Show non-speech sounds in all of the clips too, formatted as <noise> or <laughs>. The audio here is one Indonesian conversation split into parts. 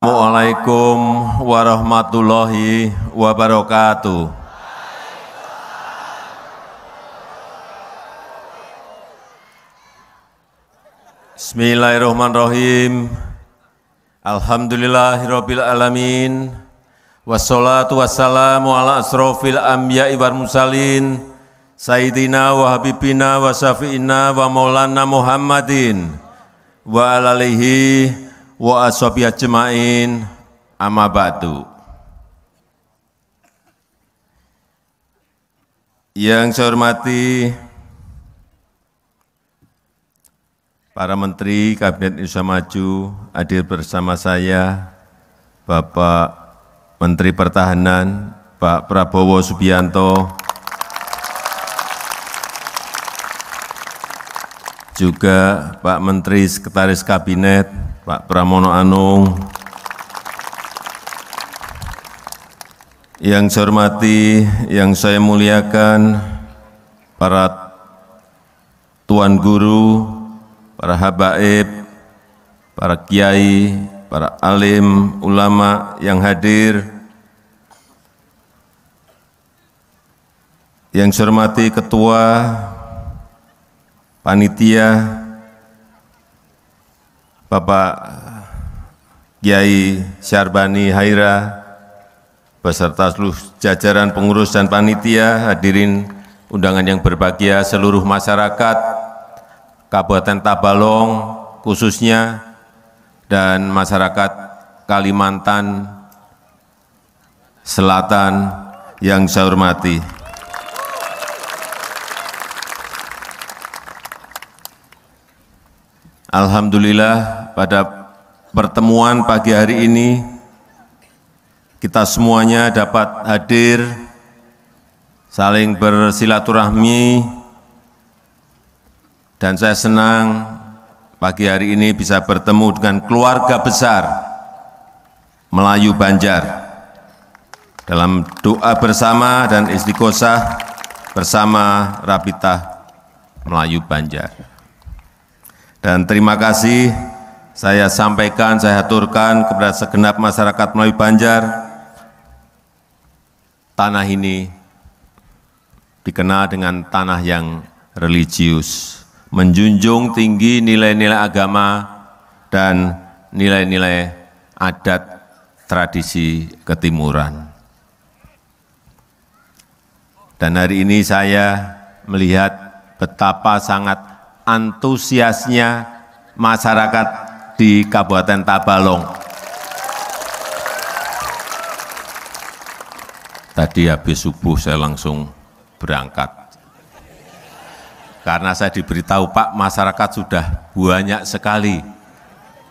Assalamualaikum warahmatullahi wabarakatuh. Bismillahirrahmanirrahim. Alhamdulillahirabbil alamin. Wassalatu wassalamu ala asrofil anbiya'i wal mursalin sayyidina wa habibina wa syafi'ina wa maulana Muhammadin wa alalihi wa ashabi ajmain amma ba'du Yang saya hormati para menteri Kabinet Indonesia Maju hadir bersama saya Bapak Menteri Pertahanan Pak Prabowo Subianto juga Pak Menteri Sekretaris Kabinet Pak Pramono Anung, yang saya hormati, yang saya muliakan, para tuan guru, para habaib, para kiai, para alim, ulama yang hadir, yang saya hormati ketua panitia Bapak Kiai Syarbani Haira, beserta seluruh jajaran pengurus dan panitia, hadirin undangan yang berbahagia, seluruh masyarakat Kabupaten Tabalong khususnya, dan masyarakat Kalimantan Selatan yang saya hormati. Alhamdulillah pada pertemuan pagi hari ini kita semuanya dapat hadir saling bersilaturahmi dan saya senang pagi hari ini bisa bertemu dengan keluarga besar Melayu Banjar dalam doa bersama dan istiqosah bersama Rabita Melayu Banjar. Dan terima kasih saya sampaikan, saya aturkan kepada segenap masyarakat Melayu Banjar, tanah ini dikenal dengan tanah yang religius, menjunjung tinggi nilai-nilai agama dan nilai-nilai adat tradisi ketimuran. Dan hari ini saya melihat betapa sangat antusiasnya masyarakat di Kabupaten Tabalong. Tadi habis subuh saya langsung berangkat. Karena saya diberitahu Pak, masyarakat sudah banyak sekali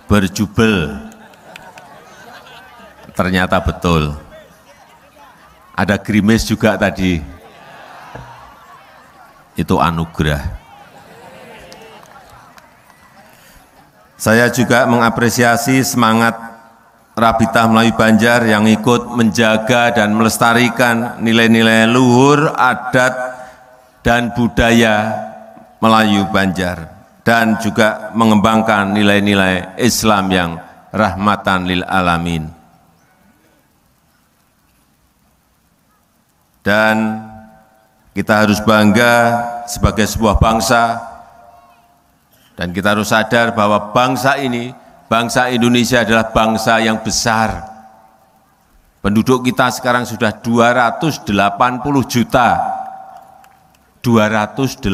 berjubel. Ternyata betul. Ada grimis juga tadi. Itu anugerah Saya juga mengapresiasi semangat Rabitah Melayu Banjar yang ikut menjaga dan melestarikan nilai-nilai luhur, adat, dan budaya Melayu Banjar dan juga mengembangkan nilai-nilai Islam yang rahmatan lil alamin. Dan kita harus bangga sebagai sebuah bangsa dan kita harus sadar bahwa bangsa ini, bangsa Indonesia adalah bangsa yang besar. Penduduk kita sekarang sudah 280 juta. 280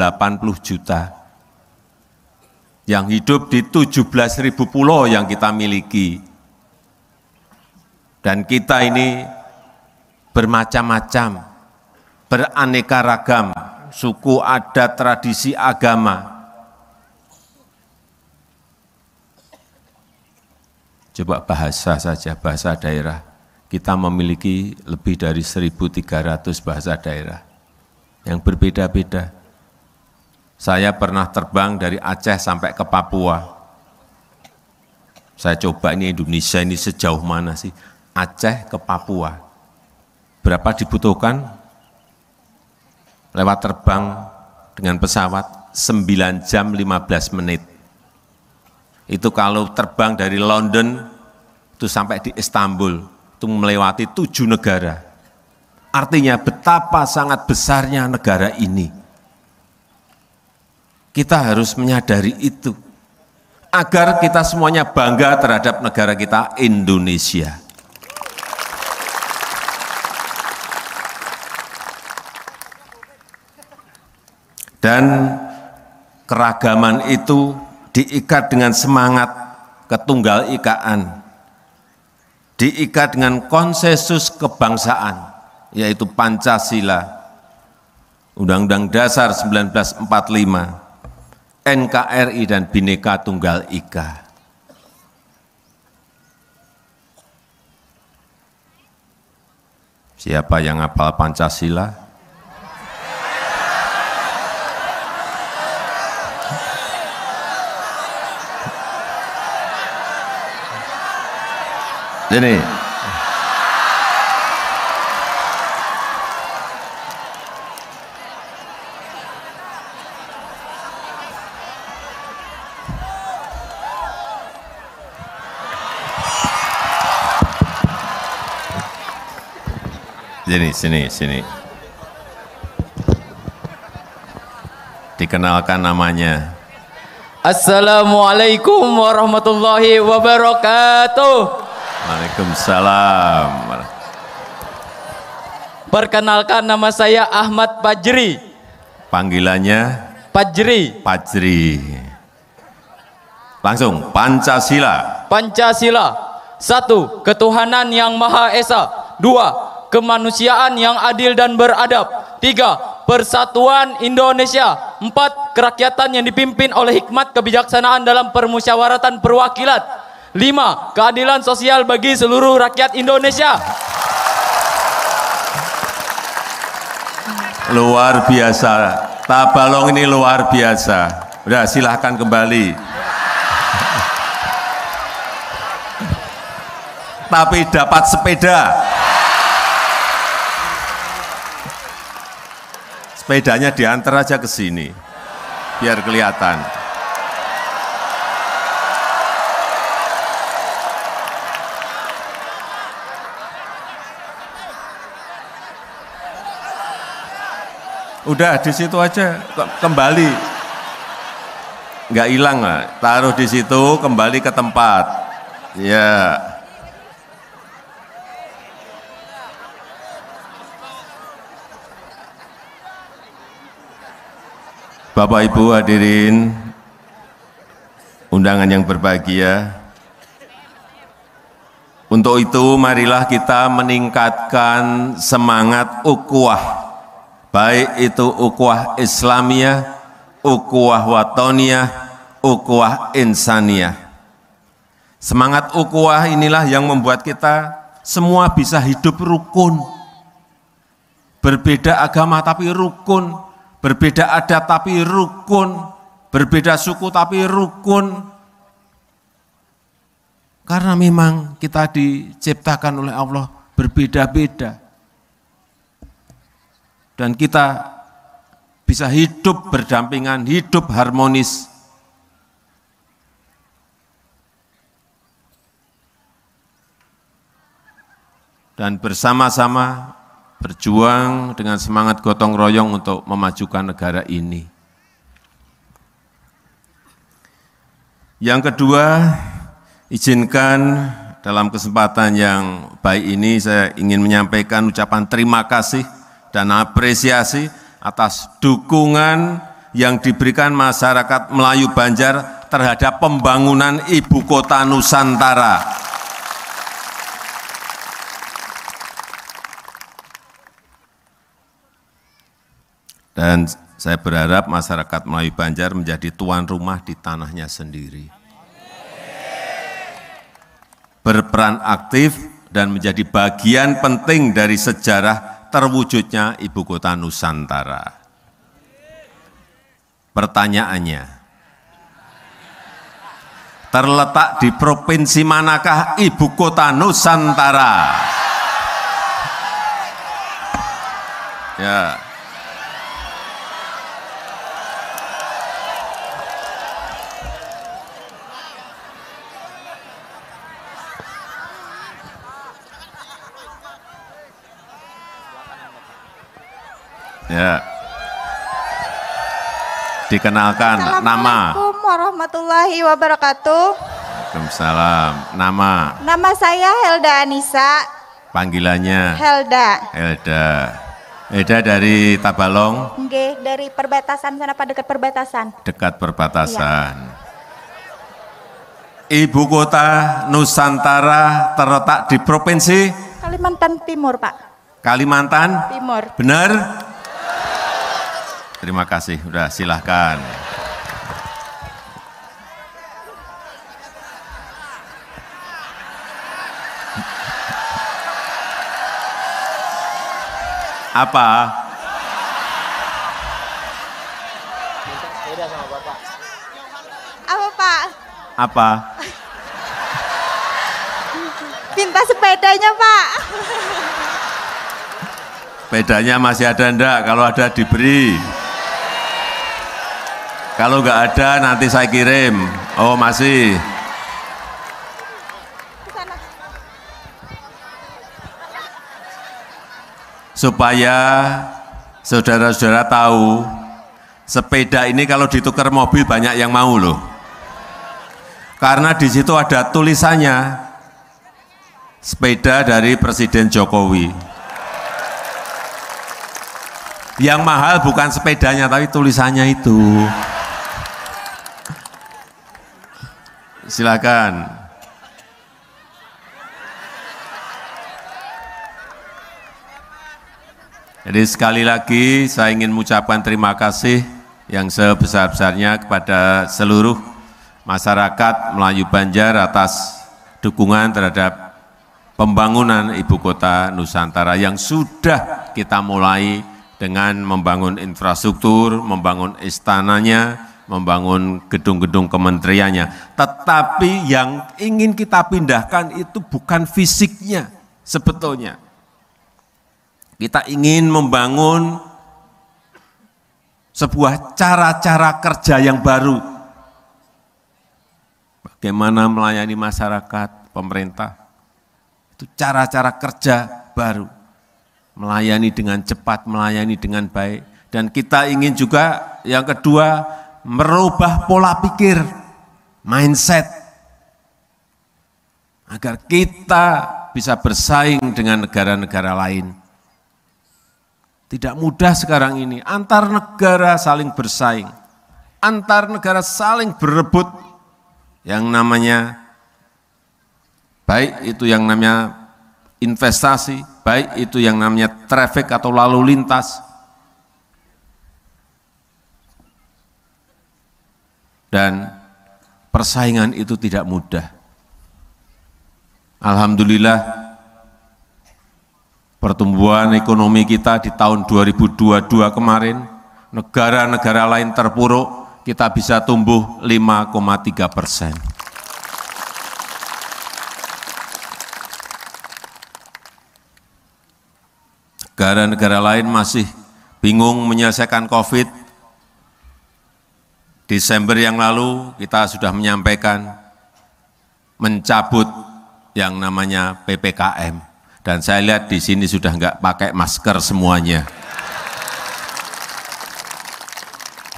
juta. Yang hidup di 17.000 pulau yang kita miliki. Dan kita ini bermacam-macam, beraneka ragam, suku, adat, tradisi, agama, Coba bahasa saja, bahasa daerah. Kita memiliki lebih dari 1.300 bahasa daerah yang berbeda-beda. Saya pernah terbang dari Aceh sampai ke Papua. Saya coba ini Indonesia ini sejauh mana sih? Aceh ke Papua. Berapa dibutuhkan? Lewat terbang dengan pesawat 9 jam 15 menit itu kalau terbang dari London itu sampai di Istanbul itu melewati tujuh negara. Artinya betapa sangat besarnya negara ini. Kita harus menyadari itu agar kita semuanya bangga terhadap negara kita Indonesia. Dan keragaman itu diikat dengan semangat ketunggal ikaan, diikat dengan konsensus kebangsaan, yaitu Pancasila, Undang-Undang Dasar 1945, NKRI dan Bhinneka Tunggal Ika. Siapa yang hafal Pancasila? Jadi, Sini, sini, sini. Dikenalkan namanya. Assalamualaikum warahmatullahi wabarakatuh. Waalaikumsalam. Perkenalkan nama saya Ahmad Pajri. Panggilannya? Pajri. Pajri. Langsung Pancasila. Pancasila. Satu, ketuhanan yang Maha Esa. Dua, kemanusiaan yang adil dan beradab. Tiga, persatuan Indonesia. Empat, kerakyatan yang dipimpin oleh hikmat kebijaksanaan dalam permusyawaratan perwakilan. Lima, keadilan sosial bagi seluruh rakyat Indonesia. Luar biasa. Tabalong ini luar biasa. Udah, silahkan kembali. Tapi dapat sepeda. Sepedanya diantar aja ke sini. Biar kelihatan. Udah di situ aja kembali. Nggak hilang lah, taruh di situ kembali ke tempat. Ya. Bapak Ibu hadirin, undangan yang berbahagia. Untuk itu marilah kita meningkatkan semangat ukuah baik itu ukuah Islamiyah, ukuah watoniyah, ukuah insaniyah. Semangat ukuah inilah yang membuat kita semua bisa hidup rukun. Berbeda agama tapi rukun, berbeda adat tapi rukun, berbeda suku tapi rukun. Karena memang kita diciptakan oleh Allah berbeda-beda dan kita bisa hidup berdampingan, hidup harmonis. Dan bersama-sama berjuang dengan semangat gotong royong untuk memajukan negara ini. Yang kedua, izinkan dalam kesempatan yang baik ini saya ingin menyampaikan ucapan terima kasih dan apresiasi atas dukungan yang diberikan masyarakat Melayu Banjar terhadap pembangunan ibu kota Nusantara. Dan saya berharap masyarakat Melayu Banjar menjadi tuan rumah di tanahnya sendiri. Berperan aktif dan menjadi bagian penting dari sejarah terwujudnya ibu kota Nusantara. Pertanyaannya, terletak di provinsi manakah ibu kota Nusantara? Ya. Ya. Dikenalkan nama. Assalamualaikum warahmatullahi wabarakatuh. Waalaikumsalam. Nama. Nama saya Helda Anisa. Panggilannya? Helda. Helda. Helda dari Tabalong? Nggih, dari perbatasan sana pada dekat perbatasan? Dekat perbatasan. Ya. Ibu kota Nusantara terletak di provinsi Kalimantan Timur, Pak. Kalimantan Timur. Benar? Terima kasih, udah silahkan. Apa? Beda sama Bapak. Apa, Pak? Apa? Pinta sepedanya, Pak. Pedanya masih ada ndak? Kalau ada diberi. Kalau nggak ada nanti saya kirim. Oh masih. Supaya saudara-saudara tahu sepeda ini kalau ditukar mobil banyak yang mau loh. Karena di situ ada tulisannya sepeda dari Presiden Jokowi. Yang mahal bukan sepedanya tapi tulisannya itu. silakan. Jadi sekali lagi saya ingin mengucapkan terima kasih yang sebesar-besarnya kepada seluruh masyarakat Melayu Banjar atas dukungan terhadap pembangunan ibu kota Nusantara yang sudah kita mulai dengan membangun infrastruktur, membangun istananya, membangun gedung-gedung kementeriannya. Tetapi yang ingin kita pindahkan itu bukan fisiknya sebetulnya. Kita ingin membangun sebuah cara-cara kerja yang baru. Bagaimana melayani masyarakat, pemerintah. Itu cara-cara kerja baru. Melayani dengan cepat, melayani dengan baik. Dan kita ingin juga yang kedua merubah pola pikir, mindset, agar kita bisa bersaing dengan negara-negara lain. Tidak mudah sekarang ini, antar negara saling bersaing, antar negara saling berebut yang namanya baik itu yang namanya investasi, baik itu yang namanya traffic atau lalu lintas, Dan persaingan itu tidak mudah. Alhamdulillah pertumbuhan ekonomi kita di tahun 2022 kemarin negara-negara lain terpuruk kita bisa tumbuh 5,3 persen. Negara-negara lain masih bingung menyelesaikan COVID, Desember yang lalu kita sudah menyampaikan mencabut yang namanya PPKM. Dan saya lihat di sini sudah enggak pakai masker semuanya.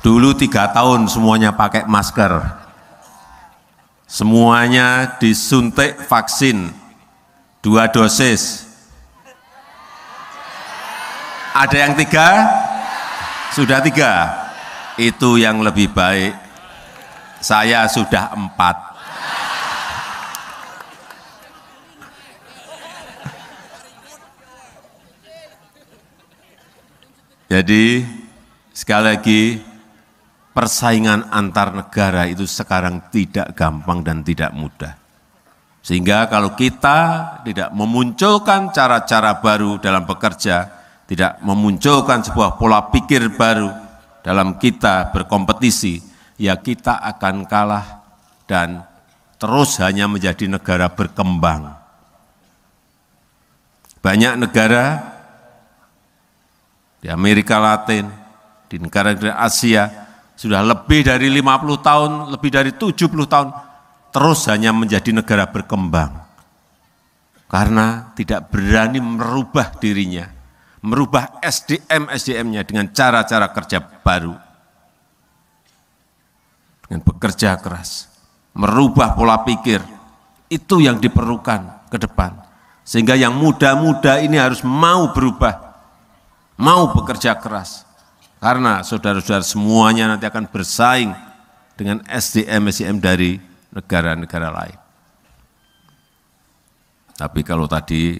Dulu tiga tahun semuanya pakai masker. Semuanya disuntik vaksin dua dosis. Ada yang tiga? Sudah tiga itu yang lebih baik saya sudah empat jadi sekali lagi persaingan antar negara itu sekarang tidak gampang dan tidak mudah sehingga kalau kita tidak memunculkan cara-cara baru dalam bekerja tidak memunculkan sebuah pola pikir baru dalam kita berkompetisi, ya kita akan kalah dan terus hanya menjadi negara berkembang. Banyak negara di Amerika Latin, di negara-negara Asia, sudah lebih dari 50 tahun, lebih dari 70 tahun, terus hanya menjadi negara berkembang. Karena tidak berani merubah dirinya merubah SDM-SDM-nya dengan cara-cara kerja baru. Dengan bekerja keras, merubah pola pikir, itu yang diperlukan ke depan. Sehingga yang muda-muda ini harus mau berubah, mau bekerja keras. Karena saudara-saudara semuanya nanti akan bersaing dengan SDM-SDM dari negara-negara lain. Tapi kalau tadi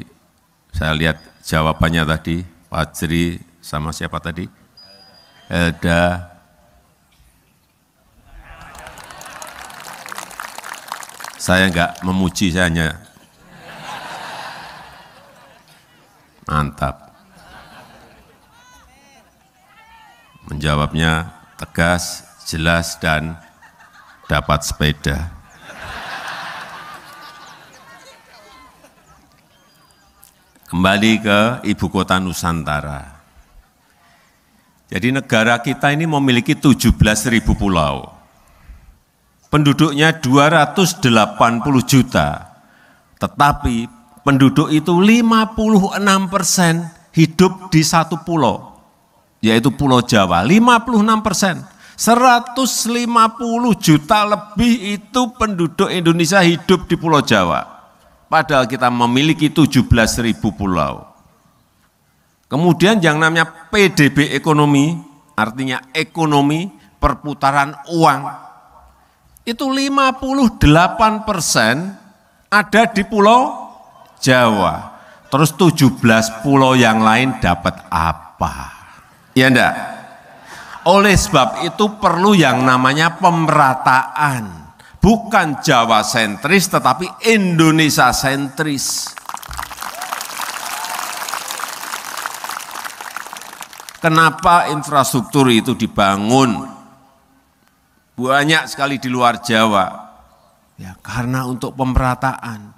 saya lihat jawabannya tadi, Pak sama siapa tadi? Elda. Saya enggak memuji, saya hanya mantap. Menjawabnya tegas, jelas, dan dapat sepeda. kembali ke ibu kota Nusantara. Jadi negara kita ini memiliki 17.000 pulau. Penduduknya 280 juta. Tetapi penduduk itu 56 persen hidup di satu pulau, yaitu Pulau Jawa, 56 persen. 150 juta lebih itu penduduk Indonesia hidup di Pulau Jawa. Padahal kita memiliki ribu pulau. Kemudian yang namanya PDB ekonomi, artinya ekonomi perputaran uang, itu 58 persen ada di pulau Jawa. Terus 17 pulau yang lain dapat apa? Ya enggak? Oleh sebab itu perlu yang namanya pemerataan bukan Jawa sentris tetapi Indonesia sentris. Kenapa infrastruktur itu dibangun? Banyak sekali di luar Jawa. Ya, karena untuk pemerataan.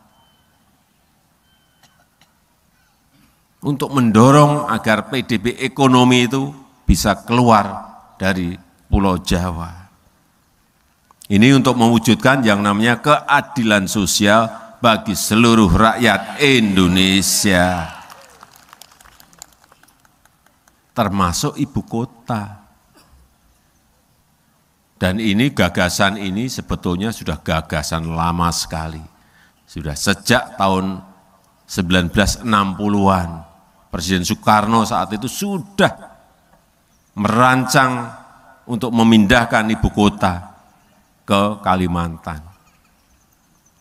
Untuk mendorong agar PDB ekonomi itu bisa keluar dari Pulau Jawa. Ini untuk mewujudkan yang namanya keadilan sosial bagi seluruh rakyat Indonesia. Termasuk ibu kota. Dan ini gagasan ini sebetulnya sudah gagasan lama sekali. Sudah sejak tahun 1960-an. Presiden Soekarno saat itu sudah merancang untuk memindahkan ibu kota ke Kalimantan.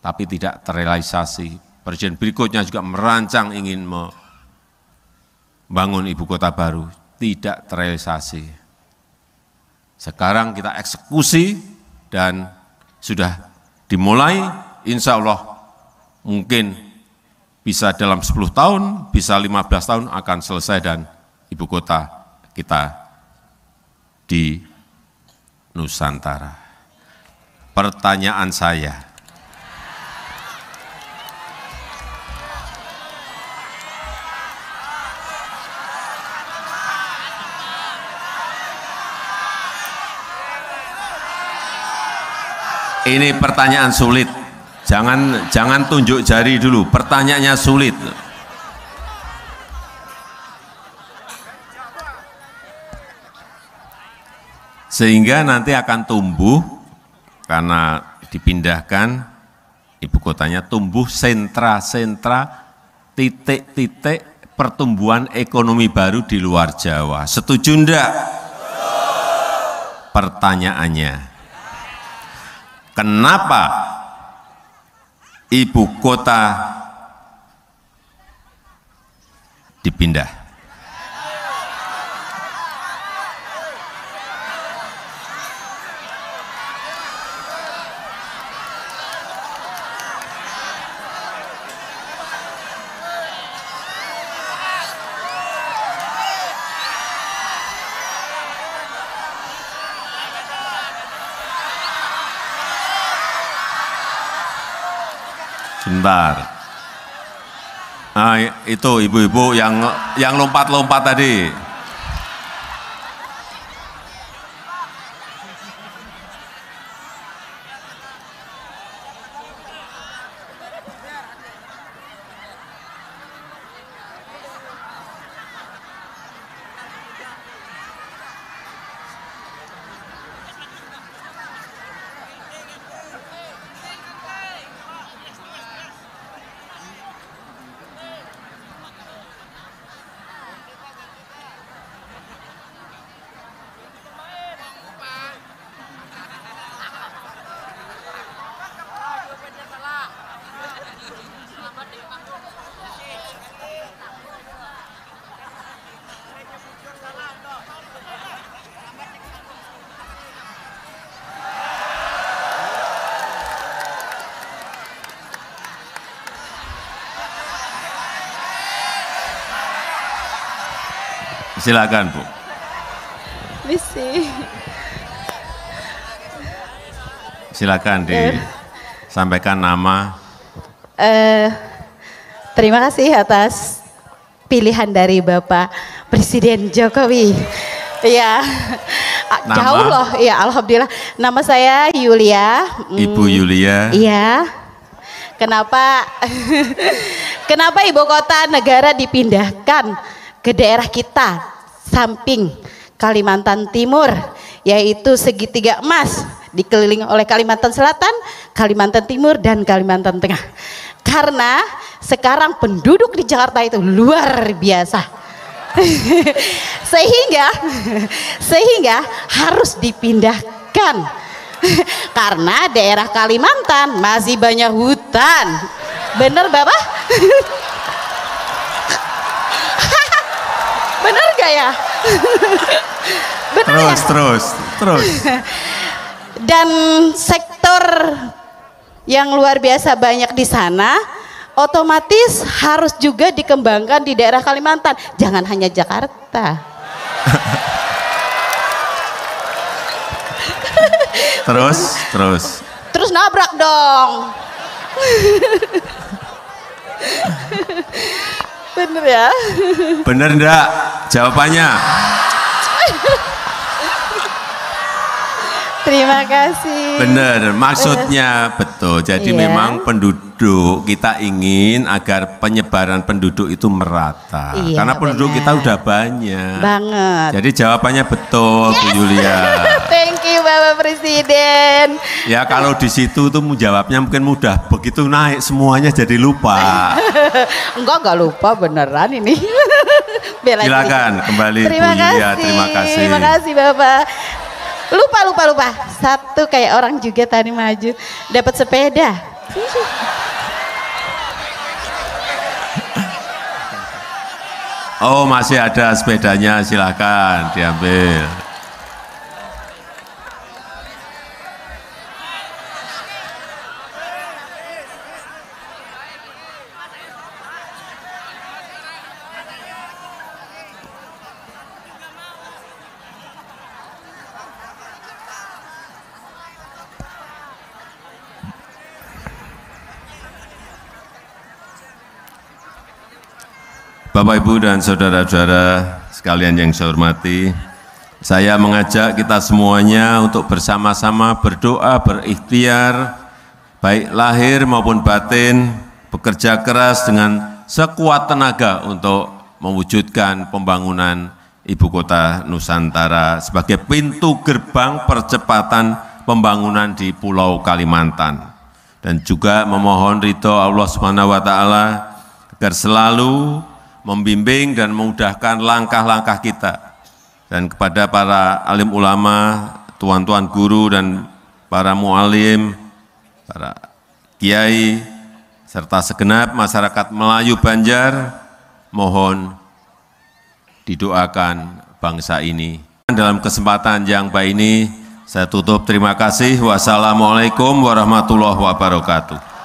Tapi tidak terrealisasi. Presiden berikutnya juga merancang ingin membangun ibu kota baru. Tidak terrealisasi. Sekarang kita eksekusi dan sudah dimulai, insya Allah mungkin bisa dalam 10 tahun, bisa 15 tahun akan selesai dan ibu kota kita di Nusantara. Pertanyaan saya, ini pertanyaan sulit. Jangan jangan tunjuk jari dulu. Pertanyaannya sulit. Sehingga nanti akan tumbuh karena dipindahkan ibu kotanya tumbuh sentra-sentra titik-titik pertumbuhan ekonomi baru di luar Jawa. Setuju enggak? Pertanyaannya, kenapa ibu kota dipindah? sebentar. Nah, itu ibu-ibu yang yang lompat-lompat tadi. Silakan Bu. Misi. Silakan eh. sampaikan nama. Uh, terima kasih atas pilihan dari Bapak Presiden Jokowi. Iya. Nama? Jauh loh. Ya, alhamdulillah. Nama saya Yulia. Mm. Ibu Yulia. Iya. Kenapa <laughs> Kenapa ibu kota negara dipindahkan? ke daerah kita samping Kalimantan Timur yaitu segitiga emas dikelilingi oleh Kalimantan Selatan, Kalimantan Timur dan Kalimantan Tengah. Karena sekarang penduduk di Jakarta itu luar biasa. <laughs> sehingga sehingga harus dipindahkan <laughs> karena daerah Kalimantan masih banyak hutan bener bapak <laughs> juga ya. <laughs> Benar terus, ya? Terus, terus. <laughs> Dan sektor yang luar biasa banyak di sana, otomatis harus juga dikembangkan di daerah Kalimantan. Jangan hanya Jakarta. <laughs> terus, terus. Terus nabrak dong. Bener ya? Bener enggak jawabannya? <laughs> Terima kasih. Benar, maksudnya betul. Jadi yeah. memang penduduk kita ingin agar penyebaran penduduk itu merata. Iya, Karena penduduk kita udah banyak. Banget. Jadi jawabannya betul, yes. Bu Yulia. <laughs> Thank you Bapak Presiden. Ya kalau di situ tuh jawabnya mungkin mudah. Begitu naik semuanya jadi lupa. <laughs> enggak, enggak lupa beneran ini. <laughs> Silakan kembali terima Bu Yulia. Terima kasih. Terima kasih Bapak. Lupa, lupa, lupa. Satu kayak orang juga tadi maju. Dapat sepeda. Oh masih ada sepedanya silahkan diambil. Bapak Ibu dan saudara-saudara sekalian yang saya hormati, saya mengajak kita semuanya untuk bersama-sama berdoa, berikhtiar, baik lahir maupun batin, bekerja keras dengan sekuat tenaga untuk mewujudkan pembangunan ibu kota Nusantara sebagai pintu gerbang percepatan pembangunan di Pulau Kalimantan dan juga memohon ridho Allah Subhanahu wa taala agar selalu membimbing dan memudahkan langkah-langkah kita. Dan kepada para alim ulama, tuan-tuan guru dan para mualim, para kiai, serta segenap masyarakat Melayu Banjar, mohon didoakan bangsa ini. Dalam kesempatan yang baik ini, saya tutup terima kasih. Wassalamualaikum warahmatullahi wabarakatuh.